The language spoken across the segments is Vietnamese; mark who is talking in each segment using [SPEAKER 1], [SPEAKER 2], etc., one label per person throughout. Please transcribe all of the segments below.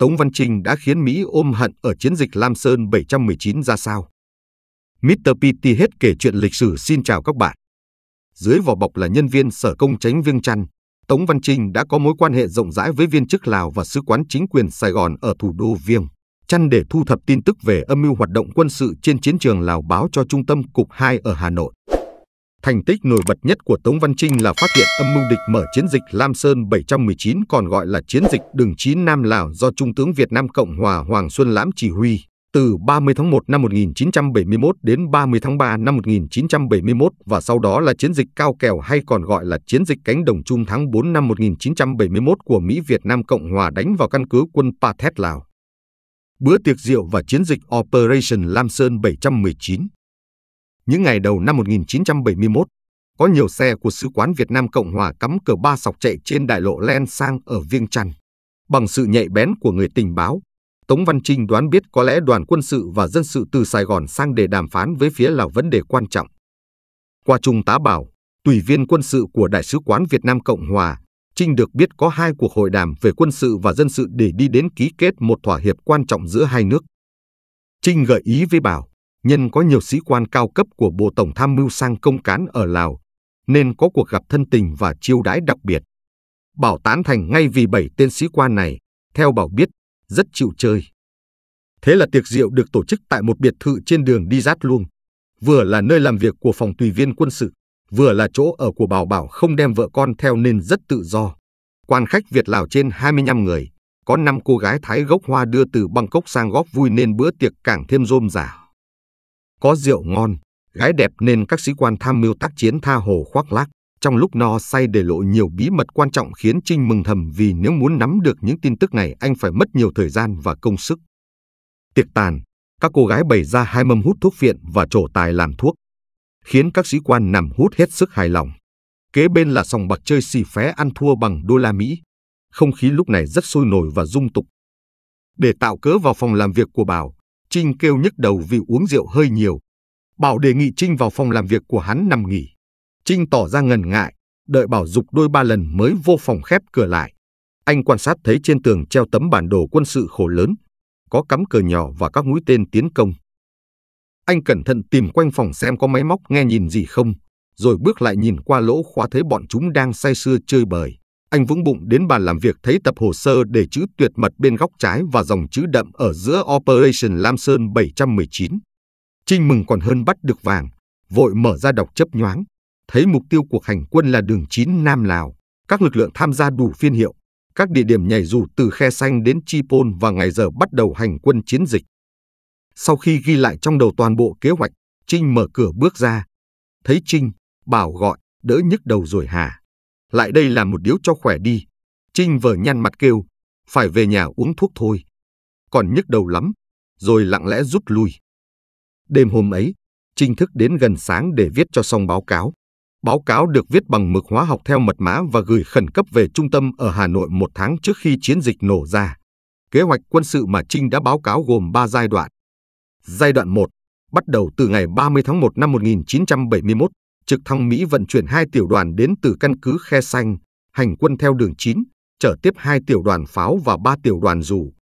[SPEAKER 1] Tống Văn Trinh đã khiến Mỹ ôm hận ở chiến dịch Lam Sơn 719 ra sao. Mr. PT hết kể chuyện lịch sử xin chào các bạn. Dưới vỏ bọc là nhân viên sở công tránh Viêng Chăn, Tống Văn Trinh đã có mối quan hệ rộng rãi với viên chức Lào và sứ quán chính quyền Sài Gòn ở thủ đô Viêng. Chăn để thu thập tin tức về âm mưu hoạt động quân sự trên chiến trường Lào báo cho Trung tâm Cục 2 ở Hà Nội. Thành tích nổi bật nhất của Tống Văn Trinh là phát hiện âm mưu địch mở chiến dịch Lam Sơn 719 còn gọi là chiến dịch đường 9 Nam Lào do Trung tướng Việt Nam Cộng Hòa Hoàng Xuân Lãm chỉ huy từ 30 tháng 1 năm 1971 đến 30 tháng 3 năm 1971 và sau đó là chiến dịch Cao Kèo hay còn gọi là chiến dịch Cánh Đồng Chung tháng 4 năm 1971 của Mỹ Việt Nam Cộng Hòa đánh vào căn cứ quân Pathet Lào. Bữa tiệc rượu và chiến dịch Operation Lam Sơn 719 những ngày đầu năm 1971, có nhiều xe của Sứ quán Việt Nam Cộng Hòa cắm cờ ba sọc chạy trên đại lộ len sang ở Viêng Chăn. Bằng sự nhạy bén của người tình báo, Tống Văn Trinh đoán biết có lẽ đoàn quân sự và dân sự từ Sài Gòn sang để đàm phán với phía lào vấn đề quan trọng. Qua Trung tá Bảo, tùy viên quân sự của Đại sứ quán Việt Nam Cộng Hòa, Trinh được biết có hai cuộc hội đàm về quân sự và dân sự để đi đến ký kết một thỏa hiệp quan trọng giữa hai nước. Trinh gợi ý với Bảo, nhân có nhiều sĩ quan cao cấp của Bộ Tổng Tham mưu sang công cán ở Lào, nên có cuộc gặp thân tình và chiêu đãi đặc biệt. Bảo tán thành ngay vì bảy tên sĩ quan này, theo Bảo biết, rất chịu chơi. Thế là tiệc rượu được tổ chức tại một biệt thự trên đường đi rát luôn vừa là nơi làm việc của phòng tùy viên quân sự, vừa là chỗ ở của Bảo Bảo không đem vợ con theo nên rất tự do. Quan khách Việt Lào trên 25 người, có 5 cô gái Thái gốc hoa đưa từ Bangkok sang góp vui nên bữa tiệc càng thêm rôm rả có rượu ngon, gái đẹp nên các sĩ quan tham mưu tác chiến tha hồ khoác lác. Trong lúc no say để lộ nhiều bí mật quan trọng khiến Trinh mừng thầm vì nếu muốn nắm được những tin tức này anh phải mất nhiều thời gian và công sức. Tiệc tàn, các cô gái bày ra hai mâm hút thuốc phiện và trổ tài làm thuốc, khiến các sĩ quan nằm hút hết sức hài lòng. Kế bên là sòng bạc chơi xì phé ăn thua bằng đô la Mỹ. Không khí lúc này rất sôi nổi và dung tục. Để tạo cớ vào phòng làm việc của Bảo, Trinh kêu nhức đầu vì uống rượu hơi nhiều. Bảo đề nghị Trinh vào phòng làm việc của hắn nằm nghỉ. Trinh tỏ ra ngần ngại, đợi Bảo dục đôi ba lần mới vô phòng khép cửa lại. Anh quan sát thấy trên tường treo tấm bản đồ quân sự khổ lớn, có cắm cờ nhỏ và các mũi tên tiến công. Anh cẩn thận tìm quanh phòng xem có máy móc nghe nhìn gì không, rồi bước lại nhìn qua lỗ khóa thấy bọn chúng đang say sưa chơi bời. Anh vững bụng đến bàn làm việc thấy tập hồ sơ để chữ tuyệt mật bên góc trái và dòng chữ đậm ở giữa Operation Lam Sơn 719. Trinh mừng còn hơn bắt được vàng, vội mở ra đọc chấp nhoáng. Thấy mục tiêu cuộc hành quân là đường 9 Nam Lào, các lực lượng tham gia đủ phiên hiệu, các địa điểm nhảy dù từ Khe Xanh đến Chi Pôn và ngày giờ bắt đầu hành quân chiến dịch. Sau khi ghi lại trong đầu toàn bộ kế hoạch, Trinh mở cửa bước ra. Thấy Trinh, bảo gọi, đỡ nhức đầu rồi hả? lại đây làm một điếu cho khỏe đi. Trinh vờ nhăn mặt kêu, phải về nhà uống thuốc thôi. Còn nhức đầu lắm, rồi lặng lẽ rút lui. Đêm hôm ấy, Trinh thức đến gần sáng để viết cho xong báo cáo. Báo cáo được viết bằng mực hóa học theo mật mã và gửi khẩn cấp về trung tâm ở Hà Nội một tháng trước khi chiến dịch nổ ra. Kế hoạch quân sự mà Trinh đã báo cáo gồm 3 giai đoạn. Giai đoạn 1 bắt đầu từ ngày 30 tháng 1 năm 1971, trực thăng Mỹ vận chuyển hai tiểu đoàn đến từ căn cứ Khe Xanh, hành quân theo đường 9, chở tiếp hai tiểu đoàn pháo và ba tiểu đoàn dù.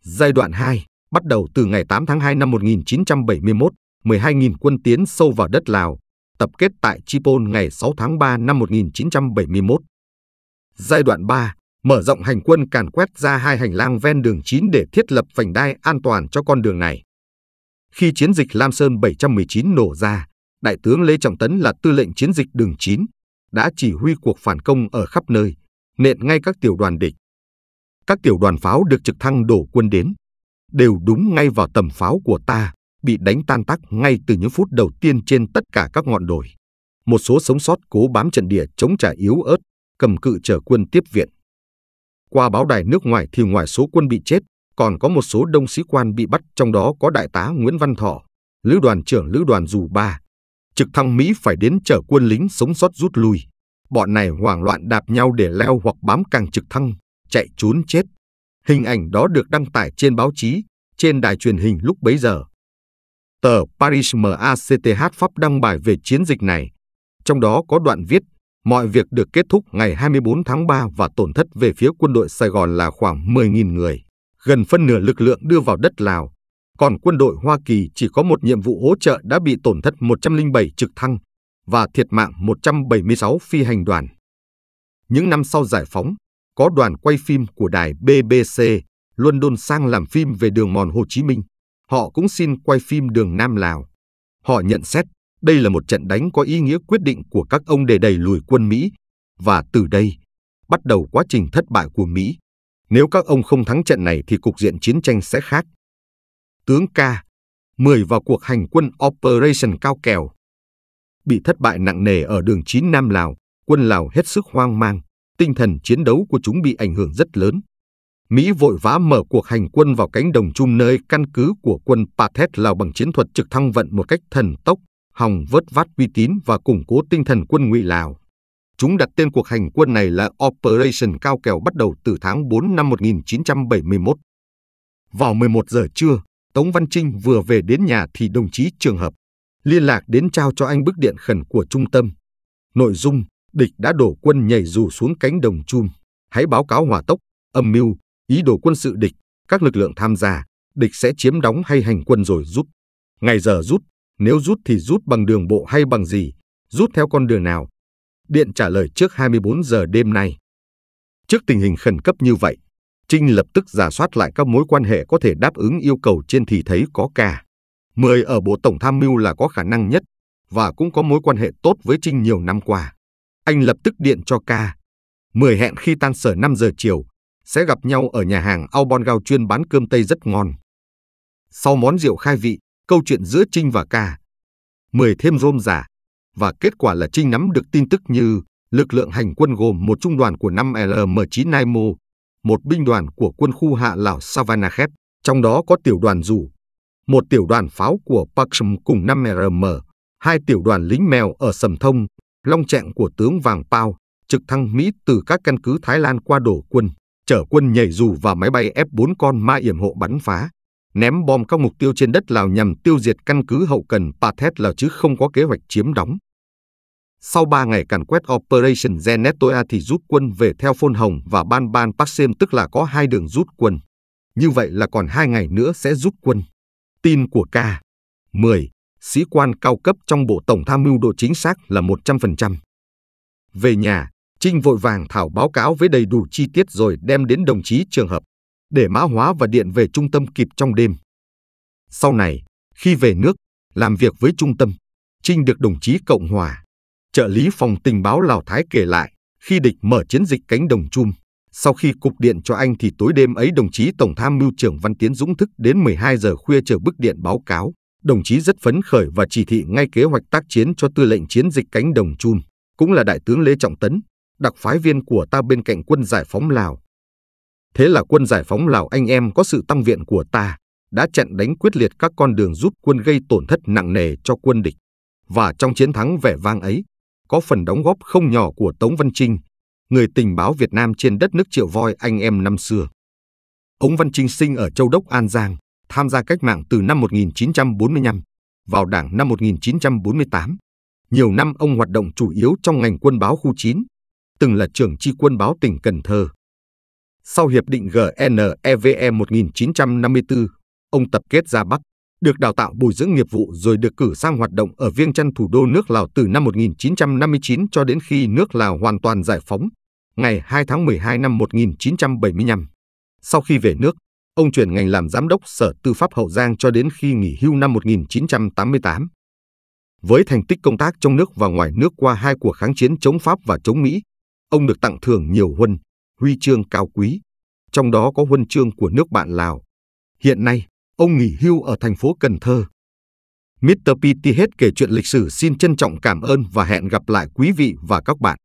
[SPEAKER 1] Giai đoạn 2 bắt đầu từ ngày 8 tháng 2 năm 1971, 12.000 quân tiến sâu vào đất Lào, tập kết tại Chipol ngày 6 tháng 3 năm 1971. Giai đoạn 3 mở rộng hành quân càn quét ra hai hành lang ven đường 9 để thiết lập vành đai an toàn cho con đường này. Khi chiến dịch Lam Sơn 719 nổ ra, Đại tướng Lê Trọng Tấn là tư lệnh chiến dịch đường 9, đã chỉ huy cuộc phản công ở khắp nơi, nện ngay các tiểu đoàn địch. Các tiểu đoàn pháo được trực thăng đổ quân đến, đều đúng ngay vào tầm pháo của ta, bị đánh tan tác ngay từ những phút đầu tiên trên tất cả các ngọn đồi. Một số sống sót cố bám trận địa chống trả yếu ớt, cầm cự chờ quân tiếp viện. Qua báo đài nước ngoài thì ngoài số quân bị chết, còn có một số đông sĩ quan bị bắt trong đó có đại tá Nguyễn Văn Thọ, lữ đoàn trưởng lữ đoàn dù 3, trực thăng Mỹ phải đến chở quân lính sống sót rút lui. Bọn này hoảng loạn đạp nhau để leo hoặc bám càng trực thăng, chạy trốn chết. Hình ảnh đó được đăng tải trên báo chí, trên đài truyền hình lúc bấy giờ. Tờ Paris MACTH Pháp đăng bài về chiến dịch này. Trong đó có đoạn viết, mọi việc được kết thúc ngày 24 tháng 3 và tổn thất về phía quân đội Sài Gòn là khoảng 10.000 người. Gần phân nửa lực lượng đưa vào đất Lào, còn quân đội Hoa Kỳ chỉ có một nhiệm vụ hỗ trợ đã bị tổn thất 107 trực thăng và thiệt mạng 176 phi hành đoàn. Những năm sau giải phóng, có đoàn quay phim của đài BBC luôn London sang làm phim về đường mòn Hồ Chí Minh. Họ cũng xin quay phim đường Nam Lào. Họ nhận xét đây là một trận đánh có ý nghĩa quyết định của các ông để đẩy lùi quân Mỹ và từ đây bắt đầu quá trình thất bại của Mỹ. Nếu các ông không thắng trận này thì cục diện chiến tranh sẽ khác tướng Ca, 10 vào cuộc hành quân Operation Cao Kèo. Bị thất bại nặng nề ở đường 9 Nam Lào, quân Lào hết sức hoang mang, tinh thần chiến đấu của chúng bị ảnh hưởng rất lớn. Mỹ vội vã mở cuộc hành quân vào cánh đồng chung nơi căn cứ của quân Pathet Lào bằng chiến thuật trực thăng vận một cách thần tốc, hòng vớt vát uy tín và củng cố tinh thần quân ngụy Lào. Chúng đặt tên cuộc hành quân này là Operation Cao Kèo bắt đầu từ tháng 4 năm 1971. Vào 11 giờ trưa, Tống Văn Trinh vừa về đến nhà thì đồng chí Trường Hợp liên lạc đến trao cho anh bức điện khẩn của trung tâm. Nội dung, địch đã đổ quân nhảy dù xuống cánh đồng chum. Hãy báo cáo hỏa tốc, âm mưu, ý đồ quân sự địch, các lực lượng tham gia, địch sẽ chiếm đóng hay hành quân rồi rút. Ngày giờ rút, nếu rút thì rút bằng đường bộ hay bằng gì, rút theo con đường nào. Điện trả lời trước 24 giờ đêm nay. Trước tình hình khẩn cấp như vậy, Trinh lập tức giả soát lại các mối quan hệ có thể đáp ứng yêu cầu trên thì thấy có cả. Mười ở Bộ Tổng Tham mưu là có khả năng nhất và cũng có mối quan hệ tốt với Trinh nhiều năm qua. Anh lập tức điện cho ca. Mười hẹn khi tan sở 5 giờ chiều, sẽ gặp nhau ở nhà hàng Albon Gao chuyên bán cơm Tây rất ngon. Sau món rượu khai vị, câu chuyện giữa Trinh và ca. Mười thêm rôm giả, và kết quả là Trinh nắm được tin tức như lực lượng hành quân gồm một trung đoàn của 5 LM9 Naimo, một binh đoàn của quân khu hạ Lào Savannah trong đó có tiểu đoàn dù, một tiểu đoàn pháo của Paxum cùng 5 RM, hai tiểu đoàn lính mèo ở Sầm Thông, long trạng của tướng Vàng Pao, trực thăng Mỹ từ các căn cứ Thái Lan qua đổ quân, chở quân nhảy dù và máy bay F-4 con ma yểm hộ bắn phá, ném bom các mục tiêu trên đất Lào nhằm tiêu diệt căn cứ hậu cần Pathet Lào chứ không có kế hoạch chiếm đóng. Sau 3 ngày càn quét Operation Genetoa thì rút quân về theo Phôn Hồng và Ban Ban Paxem tức là có hai đường rút quân. Như vậy là còn hai ngày nữa sẽ rút quân. Tin của ca 10. Sĩ quan cao cấp trong Bộ Tổng Tham mưu độ chính xác là 100%. Về nhà, Trinh vội vàng thảo báo cáo với đầy đủ chi tiết rồi đem đến đồng chí trường hợp để mã hóa và điện về trung tâm kịp trong đêm. Sau này, khi về nước, làm việc với trung tâm, Trinh được đồng chí Cộng Hòa trợ lý phòng tình báo Lào Thái kể lại, khi địch mở chiến dịch cánh đồng Chum, sau khi cục điện cho anh thì tối đêm ấy đồng chí Tổng tham mưu trưởng Văn Tiến Dũng thức đến 12 giờ khuya chờ bức điện báo cáo. Đồng chí rất phấn khởi và chỉ thị ngay kế hoạch tác chiến cho tư lệnh chiến dịch cánh đồng Chum, cũng là đại tướng Lê Trọng Tấn, đặc phái viên của ta bên cạnh quân giải phóng Lào. Thế là quân giải phóng Lào anh em có sự tăng viện của ta, đã chặn đánh quyết liệt các con đường giúp quân gây tổn thất nặng nề cho quân địch. Và trong chiến thắng vẻ vang ấy, có phần đóng góp không nhỏ của Tống Văn Trinh, người tình báo Việt Nam trên đất nước Triệu Voi anh em năm xưa. Ông Văn Trinh sinh ở Châu Đốc An Giang, tham gia cách mạng từ năm 1945, vào đảng năm 1948. Nhiều năm ông hoạt động chủ yếu trong ngành quân báo khu 9, từng là trưởng chi quân báo tỉnh Cần Thơ. Sau Hiệp định GNEVE 1954, e ông tập kết ra Bắc, được đào tạo bồi dưỡng nghiệp vụ rồi được cử sang hoạt động ở Viêng Chăn thủ đô nước Lào từ năm 1959 cho đến khi nước Lào hoàn toàn giải phóng, ngày 2 tháng 12 năm 1975. Sau khi về nước, ông chuyển ngành làm giám đốc Sở Tư pháp Hậu Giang cho đến khi nghỉ hưu năm 1988. Với thành tích công tác trong nước và ngoài nước qua hai cuộc kháng chiến chống Pháp và chống Mỹ, ông được tặng thưởng nhiều huân, huy chương cao quý, trong đó có huân chương của nước bạn Lào. Hiện nay, ông nghỉ hưu ở thành phố Cần Thơ. Mr. hết kể chuyện lịch sử xin trân trọng cảm ơn và hẹn gặp lại quý vị và các bạn.